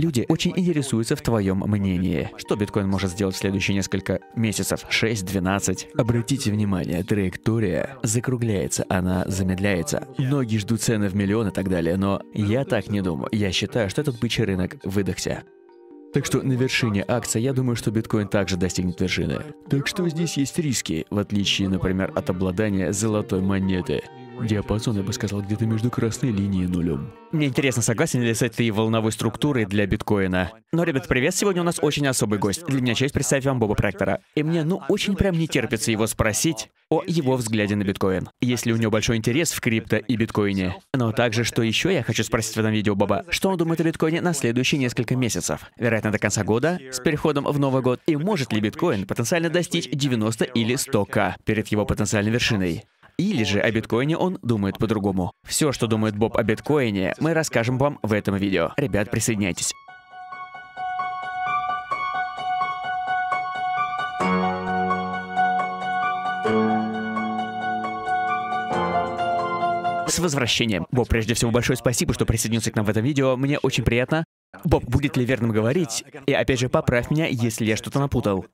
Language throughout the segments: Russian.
Люди очень интересуются в твоем мнении. Что биткоин может сделать в следующие несколько месяцев? 6-12? Обратите внимание, траектория закругляется, она замедляется. Многие ждут цены в миллион и так далее, но я так не думаю. Я считаю, что этот бычий рынок выдохся. Так что на вершине акции я думаю, что биткоин также достигнет вершины. Так что здесь есть риски, в отличие, например, от обладания золотой монеты. Диапазон, я бы сказал, где-то между красной линией и нулем. Мне интересно, согласен ли с этой волновой структурой для биткоина. Но, ребят, привет, сегодня у нас очень особый гость. Для меня честь представить вам Боба Проектора. И мне, ну, очень прям не терпится его спросить о его взгляде на биткоин. Есть ли у него большой интерес в крипто и биткоине. Но также, что еще я хочу спросить в этом видео Боба, что он думает о биткоине на следующие несколько месяцев. Вероятно, до конца года, с переходом в Новый год, и может ли биткоин потенциально достичь 90 или 100к перед его потенциальной вершиной. Или же о биткоине он думает по-другому. Все, что думает Боб о биткоине, мы расскажем вам в этом видео. Ребят, присоединяйтесь. С возвращением. Боб, прежде всего, большое спасибо, что присоединился к нам в этом видео. Мне очень приятно. Боб, будет ли верным говорить? И опять же, поправь меня, если я что-то напутал.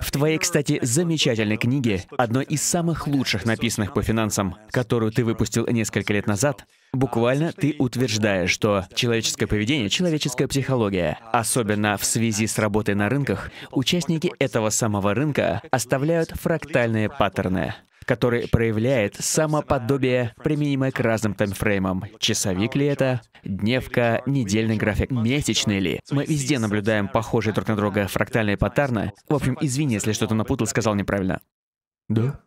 В твоей, кстати, замечательной книге, одной из самых лучших написанных по финансам, которую ты выпустил несколько лет назад, буквально ты утверждаешь, что человеческое поведение, человеческая психология, особенно в связи с работой на рынках, участники этого самого рынка оставляют фрактальные паттерны который проявляет самоподобие, применимое к разным таймфреймам. Часовик ли это, дневка, недельный график, месячный ли. Мы везде наблюдаем похожие друг на друга фрактальные паттерны. В общем, извини, если что-то напутал, сказал неправильно. Да.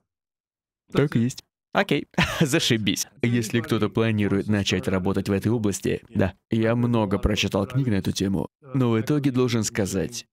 Так и есть. Окей, зашибись. Если кто-то планирует начать работать в этой области, да, я много прочитал книг на эту тему, но в итоге должен сказать,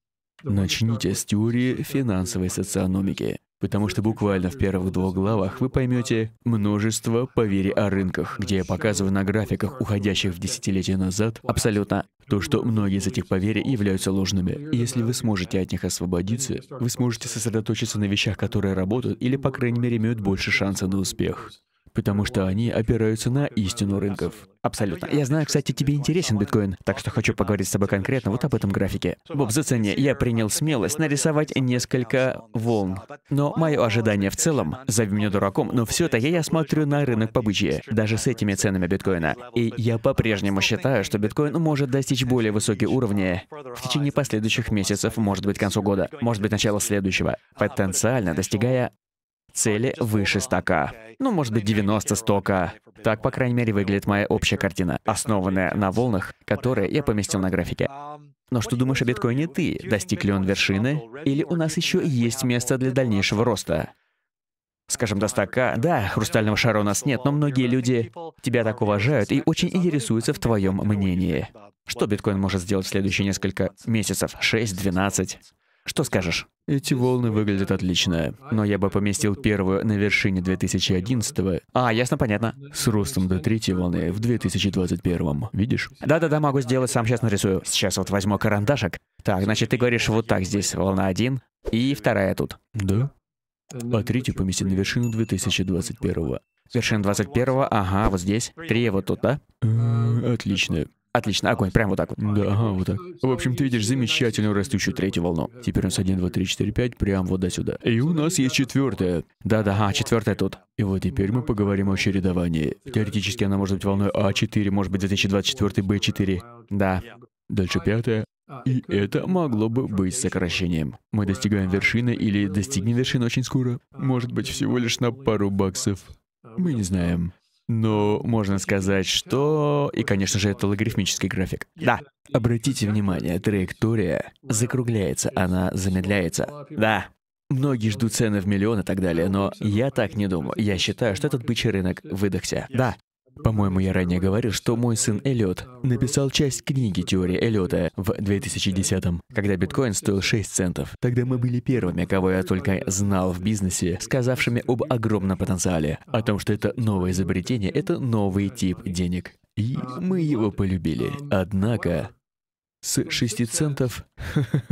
начните с теории финансовой социономики. Потому что буквально в первых двух главах вы поймете множество поверий о рынках, где я показываю на графиках, уходящих в десятилетия назад, абсолютно то, что многие из этих поверий являются ложными. И если вы сможете от них освободиться, вы сможете сосредоточиться на вещах, которые работают, или, по крайней мере, имеют больше шанса на успех потому что они опираются на истину рынков. Абсолютно. Я знаю, кстати, тебе интересен биткоин, так что хочу поговорить с тобой конкретно вот об этом графике. Боб, зацени, я принял смелость нарисовать несколько волн. Но мое ожидание в целом, зови меня дураком, но все-таки я смотрю на рынок побычья, даже с этими ценами биткоина. И я по-прежнему считаю, что биткоин может достичь более высоких уровней в течение последующих месяцев, может быть, к концу года, может быть, начало следующего, потенциально достигая цели выше 100к. Ну, может быть, 90-100к. Так, по крайней мере, выглядит моя общая картина, основанная на волнах, которые я поместил на графике. Но что думаешь о биткоине ты? Достиг ли он вершины? Или у нас еще есть место для дальнейшего роста? Скажем, до стака, да, хрустального шара у нас нет, но многие люди тебя так уважают и очень интересуются в твоем мнении. Что биткоин может сделать в следующие несколько месяцев? 6, 12? Что скажешь? Эти волны выглядят отлично, но я бы поместил первую на вершине 2011-го. А, ясно, понятно. С ростом до третьей волны в 2021-м. Видишь? Да-да-да, могу сделать, сам сейчас нарисую. Сейчас вот возьму карандашик. Так, значит, ты говоришь вот так здесь, волна 1, и вторая тут. Да. А третью помести на вершину 2021-го. Вершина 21-го, ага, вот здесь. Три вот тут, да? Э, отлично. Отлично, огонь, прям вот так вот. Да, ага, вот так. В общем, ты видишь замечательную растущую третью волну. Теперь у нас 1, 2, 3, 4, 5, прям вот до сюда. И у нас есть четвертая. Да-да, а, четвертая тут. И вот теперь мы поговорим о чередовании. Теоретически она может быть волной А4, может быть 2024, Б4. Да. Дальше пятая. И это могло бы быть сокращением. Мы достигаем вершины или достигнем вершины очень скоро. Может быть, всего лишь на пару баксов. Мы не знаем. Ну, можно сказать, что... И, конечно же, это логарифмический график. Да. Обратите внимание, траектория закругляется, она замедляется. Да. Многие ждут цены в миллион и так далее, но я так не думаю. Я считаю, что этот бычий рынок выдохся. Да, по-моему, я ранее говорил, что мой сын Эллиот написал часть книги «Теория Эллиота» в 2010-м, когда биткоин стоил 6 центов. Тогда мы были первыми, кого я только знал в бизнесе, сказавшими об огромном потенциале, о том, что это новое изобретение, это новый тип денег. И мы его полюбили. Однако, с 6 центов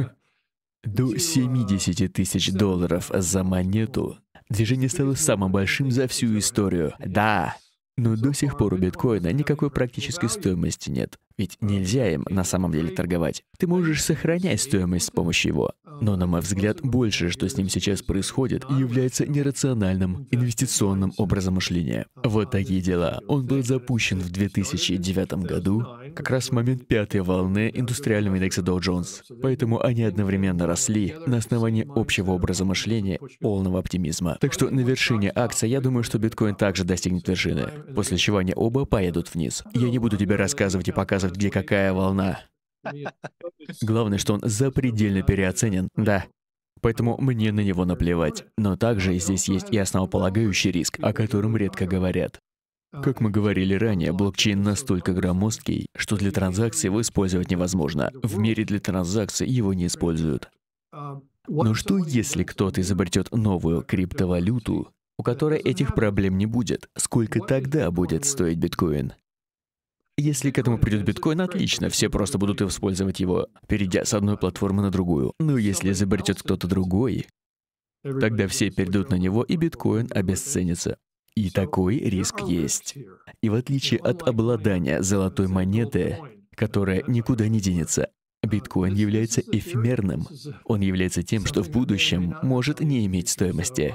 до 70 тысяч долларов за монету движение стало самым большим за всю историю. Да, но до сих пор у биткоина никакой практической стоимости нет. Ведь нельзя им на самом деле торговать. Ты можешь сохранять стоимость с помощью его. Но, на мой взгляд, больше, что с ним сейчас происходит, является нерациональным инвестиционным образом мышления. Вот такие дела. Он был запущен в 2009 году, как раз в момент пятой волны индустриального индекса Dow Jones. Поэтому они одновременно росли на основании общего образа мышления, полного оптимизма. Так что на вершине акции я думаю, что биткоин также достигнет вершины, после чего они оба поедут вниз. Я не буду тебе рассказывать и показывать показывает, где какая волна. Главное, что он запредельно переоценен, да. Поэтому мне на него наплевать. Но также здесь есть и основополагающий риск, о котором редко говорят. Как мы говорили ранее, блокчейн настолько громоздкий, что для транзакций его использовать невозможно. В мире для транзакций его не используют. Но что, если кто-то изобретет новую криптовалюту, у которой этих проблем не будет? Сколько тогда будет стоить биткоин? Если к этому придет биткоин, отлично, все просто будут использовать его, перейдя с одной платформы на другую. Но если изобретет кто-то другой, тогда все перейдут на него, и биткоин обесценится. И такой риск есть. И в отличие от обладания золотой монеты, которая никуда не денется, биткоин является эфемерным. Он является тем, что в будущем может не иметь стоимости.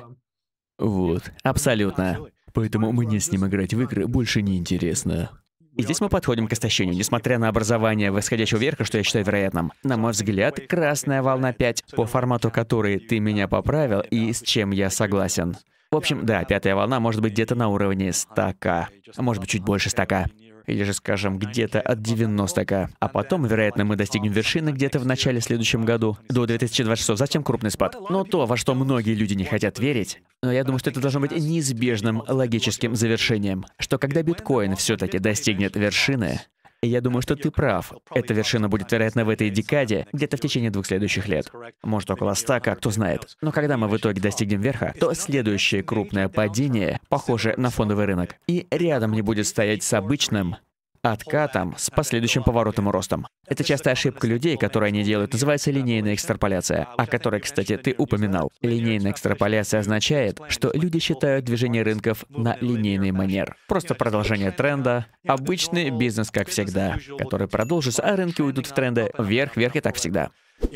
Вот, абсолютно. Поэтому мне с ним играть в игры больше не интересно. И здесь мы подходим к истощению, несмотря на образование восходящего верха, что я считаю вероятным. На мой взгляд, красная волна 5, по формату которой ты меня поправил и с чем я согласен. В общем, да, пятая волна может быть где-то на уровне стака, может быть чуть больше стака или же, скажем, где-то от 90к. А потом, вероятно, мы достигнем вершины где-то в начале следующем году, до 2026, затем крупный спад. Но то, во что многие люди не хотят верить, но я думаю, что это должно быть неизбежным логическим завершением, что когда биткоин все-таки достигнет вершины, я думаю, что ты прав. Эта вершина будет, вероятно, в этой декаде, где-то в течение двух следующих лет. Может, около ста, как кто знает. Но когда мы в итоге достигнем верха, то следующее крупное падение похоже на фондовый рынок. И рядом не будет стоять с обычным откатом с последующим поворотом и ростом. Это частая ошибка людей, которые они делают, называется линейная экстраполяция, о которой, кстати, ты упоминал. Линейная экстраполяция означает, что люди считают движение рынков на линейный манер. Просто продолжение тренда, обычный бизнес, как всегда, который продолжится, а рынки уйдут в тренды вверх, вверх и так всегда.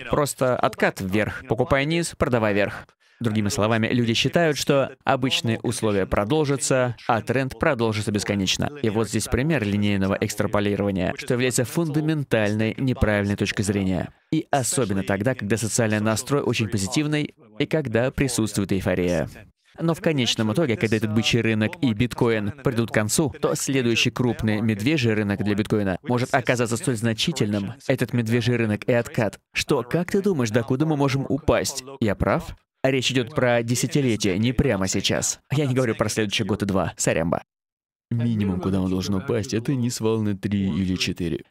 Просто откат вверх, покупай низ, продавай вверх. Другими словами, люди считают, что обычные условия продолжатся, а тренд продолжится бесконечно. И вот здесь пример линейного экстраполирования, что является фундаментальной неправильной точкой зрения. И особенно тогда, когда социальный настрой очень позитивный и когда присутствует эйфория. Но в конечном итоге, когда этот бычий рынок и биткоин придут к концу, то следующий крупный медвежий рынок для биткоина может оказаться столь значительным, этот медвежий рынок и откат, что, как ты думаешь, докуда мы можем упасть? Я прав? А речь идет про десятилетия, не прямо сейчас. Я не говорю про следующий год и два. Сорямба. Минимум, куда он должен упасть, это не с волны 3 или 4.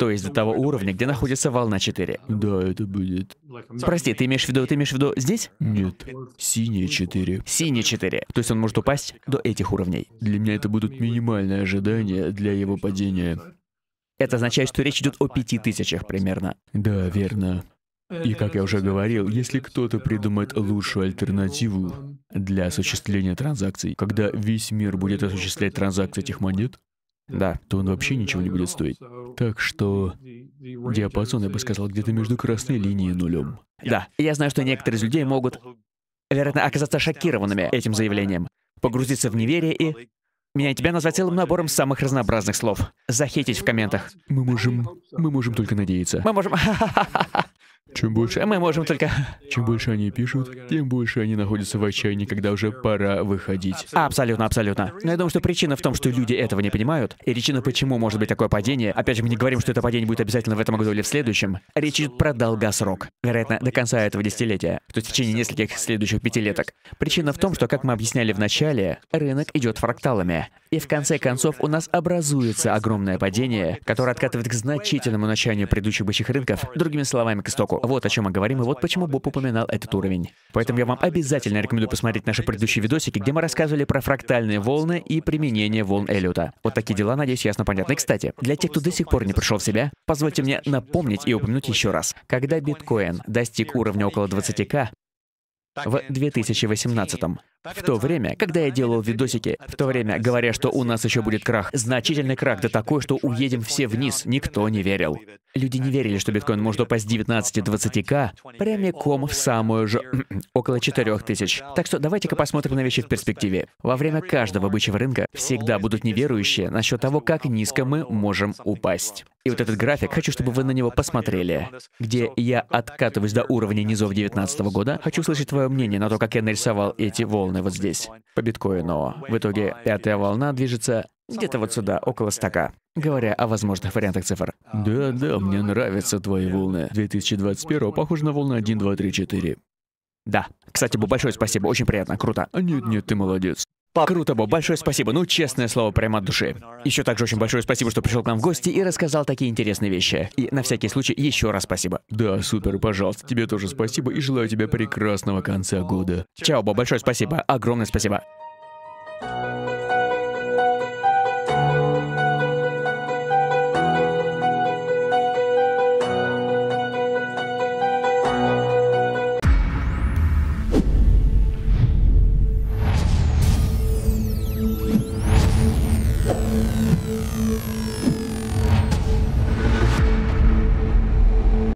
То есть до того уровня, где находится волна 4. Да, это будет. Прости, ты имеешь в виду, ты имеешь в виду здесь? Нет. Синяя 4. Синяя 4. То есть он может упасть до этих уровней. Для меня это будут минимальные ожидания для его падения. Это означает, что речь идет о пяти тысячах примерно. Да, верно. И как я уже говорил, если кто-то придумает лучшую альтернативу для осуществления транзакций, когда весь мир будет осуществлять транзакции этих монет, да. то он вообще ничего не будет стоить. Так что диапазон, я бы сказал, где-то между красной линией и нулем. Да, я знаю, что некоторые из людей могут, вероятно, оказаться шокированными этим заявлением, погрузиться в неверие и... Меня и тебя назвать целым набором самых разнообразных слов. захитить в комментах. Мы можем... Мы можем только надеяться. Мы можем... Чем больше... Мы можем только... Чем больше они пишут, тем больше они находятся в отчаянии, когда уже пора выходить. Абсолютно, абсолютно. Но я думаю, что причина в том, что люди этого не понимают. И причина, почему может быть такое падение... Опять же, мы не говорим, что это падение будет обязательно в этом году или в следующем. Речь идет про долгосрок. Вероятно, до конца этого десятилетия. То есть в течение нескольких следующих пятилеток. Причина в том, что, как мы объясняли в начале, рынок идет фракталами. И в конце концов у нас образуется огромное падение, которое откатывает к значительному началу предыдущих бычьих рынков, другими словами, к истоку. Вот о чем мы говорим, и вот почему Боб упоминал этот уровень. Поэтому я вам обязательно рекомендую посмотреть наши предыдущие видосики, где мы рассказывали про фрактальные волны и применение волн Эллиота. Вот такие дела, надеюсь, ясно понятны. Кстати, для тех, кто до сих пор не пришел в себя, позвольте мне напомнить и упомянуть еще раз. Когда биткоин достиг уровня около 20к, в 2018 в то время, когда я делал видосики, в то время, говоря, что у нас еще будет крах, значительный крах, да такой, что уедем все вниз, никто не верил. Люди не верили, что биткоин может упасть с 19-20к прямиком в самую же... около 4000. Так что давайте-ка посмотрим на вещи в перспективе. Во время каждого бычьего рынка всегда будут неверующие насчет того, как низко мы можем упасть. И вот этот график, хочу, чтобы вы на него посмотрели, где я откатываюсь до уровня низов 2019 года. Хочу услышать твое мнение на то, как я нарисовал эти волны вот здесь, по биткоину. В итоге пятая волна движется где-то вот сюда, около стака. Говоря о возможных вариантах цифр. Да-да, мне нравятся твои волны. 2021 похоже на волны 1, 2, 3, 4. Да. Кстати, большое спасибо, очень приятно, круто. А нет, нет, ты молодец. Пап... Круто, Боб, большое спасибо. Ну, честное слово, прямо от души. Еще также очень большое спасибо, что пришел к нам в гости и рассказал такие интересные вещи. И на всякий случай еще раз спасибо. Да, супер, пожалуйста. Тебе тоже спасибо и желаю тебе прекрасного конца года. Чао, Боб, большое спасибо. Огромное спасибо.